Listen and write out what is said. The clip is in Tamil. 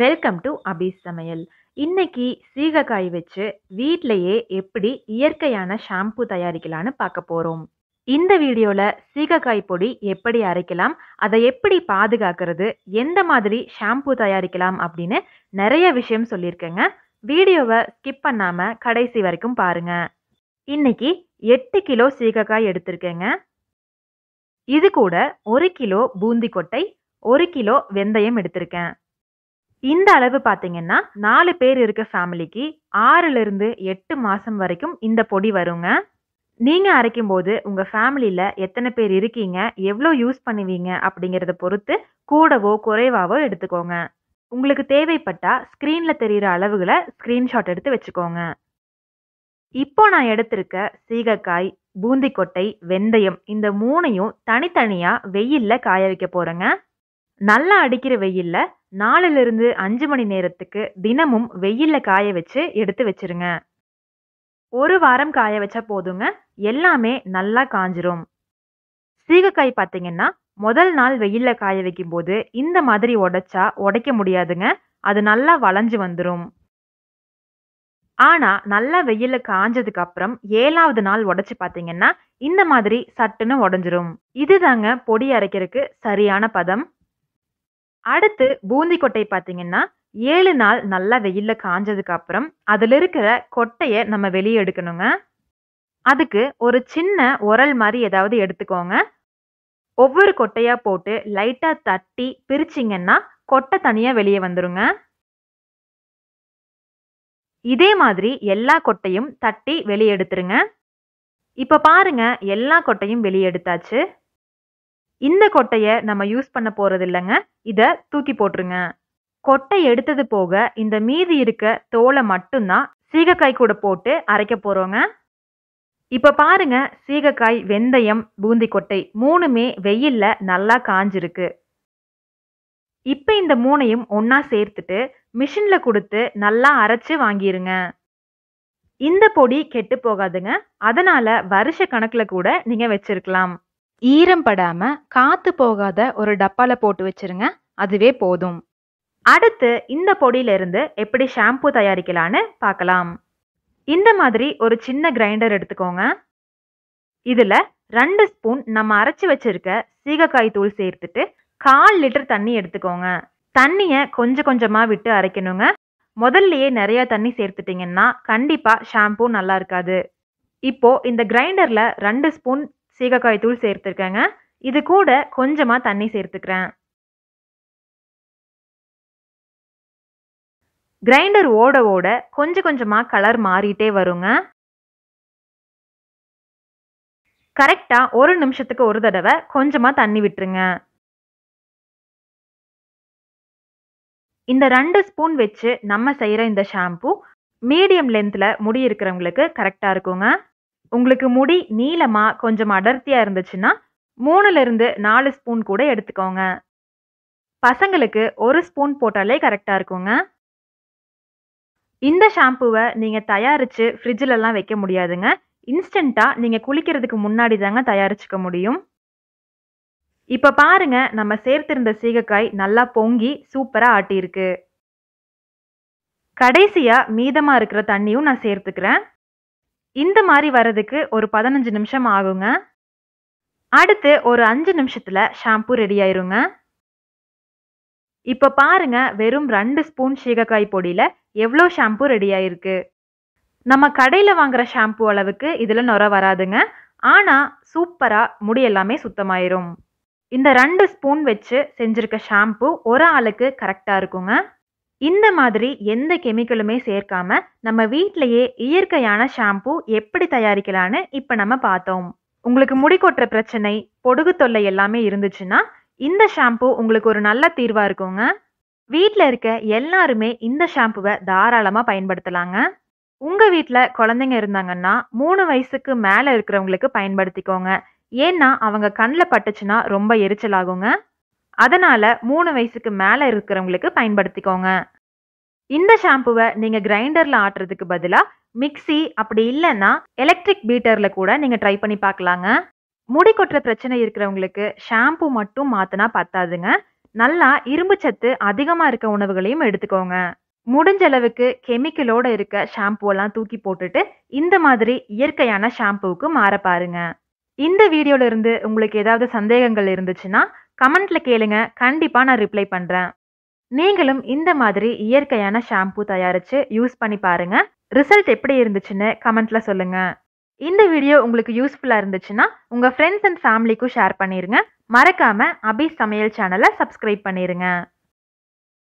வெல்கம் டு அபீஸ் சமையல் இன்னைக்கு சீகக்காய் வச்சு வீட்லேயே எப்படி இயற்கையான ஷாம்பு தயாரிக்கலான்னு பார்க்க போகிறோம் இந்த வீடியோவில் சீகக்காய் பொடி எப்படி அரைக்கலாம் அதை எப்படி பாதுகாக்கிறது எந்த மாதிரி ஷாம்பு தயாரிக்கலாம் அப்படின்னு நிறைய விஷயம் சொல்லியிருக்கேங்க வீடியோவை ஸ்கிப் பண்ணாமல் கடைசி வரைக்கும் பாருங்கள் இன்னைக்கு எட்டு கிலோ சீகக்காய் எடுத்திருக்கேங்க இது கூட ஒரு கிலோ பூந்தி கொட்டை ஒரு கிலோ வெந்தயம் எடுத்திருக்கேன் இந்த அளவு பார்த்தீங்கன்னா நாலு பேர் இருக்க ஃபேமிலிக்கு ஆறுலேருந்து எட்டு மாதம் வரைக்கும் இந்த பொடி வருங்க நீங்கள் அரைக்கும் போது உங்கள் ஃபேமிலியில் எத்தனை பேர் இருக்கீங்க எவ்வளோ யூஸ் பண்ணுவீங்க அப்படிங்கிறத பொறுத்து கூடவோ குறைவாவோ எடுத்துக்கோங்க உங்களுக்கு தேவைப்பட்டால் ஸ்க்ரீனில் தெரிகிற அளவுகளை ஸ்கிரீன்ஷாட் எடுத்து வச்சுக்கோங்க இப்போ நான் எடுத்திருக்க சீகக்காய் பூந்திக்கொட்டை வெந்தயம் இந்த மூணையும் தனித்தனியாக வெயிலில் காய வைக்க போகிறேங்க நல்லா அடிக்கிற வெயிலில் நாலுலேருந்து அஞ்சு மணி நேரத்துக்கு தினமும் வெயிலில் காய வச்சு எடுத்து வச்சிருங்க ஒரு வாரம் காய வச்சா போதுங்க எல்லாமே நல்லா காஞ்சிரும் சீகக்காய் பார்த்தீங்கன்னா முதல் நாள் வெயிலில் காய வைக்கும்போது இந்த மாதிரி உடைச்சா உடைக்க முடியாதுங்க அது நல்லா வளைஞ்சு வந்துடும் ஆனால் நல்லா வெயிலில் காஞ்சதுக்கு அப்புறம் ஏழாவது நாள் உடைச்சி பார்த்தீங்கன்னா இந்த மாதிரி சட்டுன்னு உடஞ்சிரும் இதுதாங்க பொடி அரைக்கிறதுக்கு சரியான பதம் அடுத்து பூந்தி பார்த்தீங்கன்னா ஏழு நாள் நல்லா வெயில்ல காஞ்சதுக்கு அப்புறம் அதுல இருக்கிற கொட்டையை நம்ம வெளியே எடுக்கணுங்க அதுக்கு ஒரு சின்ன உரல் மாதிரி ஏதாவது எடுத்துக்கோங்க ஒவ்வொரு கொட்டையா போட்டு லைட்டா தட்டி பிரிச்சிங்கன்னா கொட்டை தனியா வெளியே வந்துருங்க இதே மாதிரி எல்லா கொட்டையும் தட்டி வெளியே எடுத்துருங்க இப்போ பாருங்க எல்லா கொட்டையும் வெளியே எடுத்தாச்சு இந்த கொட்டையை நம்ம யூஸ் பண்ண போகிறது இல்லைங்க இதை தூக்கி போட்டுருங்க கொட்டை எடுத்தது போக இந்த மீதி இருக்க தோலை மட்டும்தான் சீகக்காய் கூட போட்டு அரைக்க போகிறோங்க இப்போ பாருங்க சீகக்காய் வெந்தயம் பூந்தி கொட்டை மூணுமே வெயில்ல நல்லா காஞ்சிருக்கு இப்போ இந்த மூணையும் ஒன்றா சேர்த்துட்டு மிஷினில் கொடுத்து நல்லா அரைச்சி வாங்கிருங்க இந்த பொடி கெட்டு போகாதுங்க அதனால வருஷ கணக்கில் கூட நீங்கள் வச்சிருக்கலாம் ஈரம் படாம காத்து போகாத ஒரு டப்பால போட்டு வச்சிருங்க அதுவே போதும் அடுத்து இந்த இருந்து எப்படி ஷாம்பு தயாரிக்கலான்னு பார்க்கலாம் இந்த மாதிரி ஒரு சின்ன கிரைண்டர் எடுத்துக்கோங்க இதில் ரெண்டு ஸ்பூன் நம்ம அரைச்சி வச்சிருக்க சீகக்காய் தூள் சேர்த்துட்டு கால் லிட்டர் தண்ணி எடுத்துக்கோங்க தண்ணியை கொஞ்சம் கொஞ்சமாக விட்டு அரைக்கணுங்க முதல்லையே நிறையா தண்ணி சேர்த்துட்டிங்கன்னா கண்டிப்பாக ஷாம்பு நல்லா இருக்காது இப்போ இந்த கிரைண்டரில் ரெண்டு ஸ்பூன் சீகக்காய் தூள் சேர்த்துருக்கேங்க இது கூட கொஞ்சமாக தண்ணி சேர்த்துக்கிறேன் கிரைண்டர் ஓட ஓட கொஞ்சம் கொஞ்சமாக கலர் மாறிட்டே வருங்க கரெக்டாக ஒரு நிமிஷத்துக்கு ஒரு தடவை கொஞ்சமாக தண்ணி விட்டுருங்க இந்த ரெண்டு ஸ்பூன் வச்சு நம்ம செய்கிற இந்த ஷாம்பு மீடியம் லென்த்தில் முடி இருக்கிறவங்களுக்கு கரெக்டாக இருக்குங்க உங்களுக்கு முடி நீளமா கொஞ்சம் அடர்த்தியாக இருந்துச்சுன்னா மூணுலேருந்து நாலு ஸ்பூன் கூட எடுத்துக்கோங்க பசங்களுக்கு ஒரு ஸ்பூன் போட்டாலே கரெக்டாக இருக்குங்க இந்த ஷாம்புவை நீங்கள் தயாரித்து எல்லாம் வைக்க முடியாதுங்க இன்ஸ்டண்டா நீங்கள் குளிக்கிறதுக்கு முன்னாடி தாங்க தயாரிச்சுக்க முடியும் இப்போ பாருங்க நம்ம சேர்த்திருந்த சீகக்காய் நல்லா பொங்கி சூப்பராக ஆட்டியிருக்கு கடைசியாக மீதமாக இருக்கிற தண்ணியும் நான் சேர்த்துக்கிறேன் இந்த மாதிரி வர்றதுக்கு ஒரு பதினஞ்சு நிமிஷம் ஆகுங்க அடுத்து ஒரு அஞ்சு நிமிஷத்தில் ஷாம்பு ரெடி ஆயிருங்க இப்போ பாருங்க வெறும் ரெண்டு ஸ்பூன் சீகக்காய் பொடியில் எவ்வளோ ஷாம்பு ரெடி ஆயிருக்கு நம்ம கடையில் வாங்குற ஷாம்பு அளவுக்கு இதில் நுர வராதுங்க ஆனால் சூப்பராக முடி எல்லாமே சுத்தமாயிரும் இந்த ரெண்டு ஸ்பூன் வச்சு செஞ்சுருக்க ஷாம்பு ஒரு ஆளுக்கு கரெக்டாக இருக்குங்க இந்த மாதிரி எந்த கெமிக்கலுமே சேர்க்காம நம்ம வீட்டிலையே இயற்கையான ஷாம்பு எப்படி தயாரிக்கலான்னு இப்போ நம்ம பார்த்தோம் உங்களுக்கு முடி கொட்டுற பிரச்சனை பொடுகு தொல்லை எல்லாமே இருந்துச்சுன்னா இந்த ஷாம்பு உங்களுக்கு ஒரு நல்ல தீர்வாக இருக்குங்க வீட்டில் இருக்க எல்லாருமே இந்த ஷாம்புவை தாராளமாக பயன்படுத்தலாங்க உங்கள் வீட்டில் குழந்தைங்க இருந்தாங்கன்னா மூணு வயசுக்கு மேலே இருக்கிறவங்களுக்கு பயன்படுத்திக்கோங்க ஏன்னா அவங்க கண்ணில் பட்டுச்சுன்னா ரொம்ப எரிச்சலாகுங்க அதனால் மூணு வயசுக்கு மேலே இருக்கிறவங்களுக்கு பயன்படுத்திக்கோங்க இந்த ஷாம்புவை நீங்கள் கிரைண்டரில் ஆட்டுறதுக்கு பதிலாக மிக்சி அப்படி இல்லைன்னா எலக்ட்ரிக் பீட்டரில் கூட நீங்கள் ட்ரை பண்ணி பார்க்கலாங்க முடி கொட்டுற பிரச்சனை இருக்கிறவங்களுக்கு ஷாம்பு மட்டும் மாற்றினா பத்தாதுங்க நல்லா இரும்பு சத்து அதிகமாக இருக்க உணவுகளையும் எடுத்துக்கோங்க முடிஞ்ச அளவுக்கு கெமிக்கலோட இருக்க ஷாம்புவெல்லாம் தூக்கி போட்டுட்டு இந்த மாதிரி இயற்கையான ஷாம்புவுக்கு மாற பாருங்க இந்த வீடியோல இருந்து உங்களுக்கு ஏதாவது சந்தேகங்கள் இருந்துச்சுன்னா கமெண்ட்ல கேளுங்க கண்டிப்பா நான் ரிப்ளை பண்றேன் நீங்களும் இந்த மாதிரி இயற்கையான ஷாம்பு தயாரிச்சு யூஸ் பண்ணி பாருங்க ரிசல்ட் எப்படி இருந்துச்சுன்னு கமெண்ட்ல சொல்லுங்க இந்த வீடியோ உங்களுக்கு யூஸ்ஃபுல்லா இருந்துச்சுன்னா உங்க ஃப்ரெண்ட்ஸ் அண்ட் ஃபேமிலிக்கும் ஷேர் பண்ணிருங்க மறக்காம அபி சமையல் சேனலை சப்ஸ்கிரைப் பண்ணிருங்க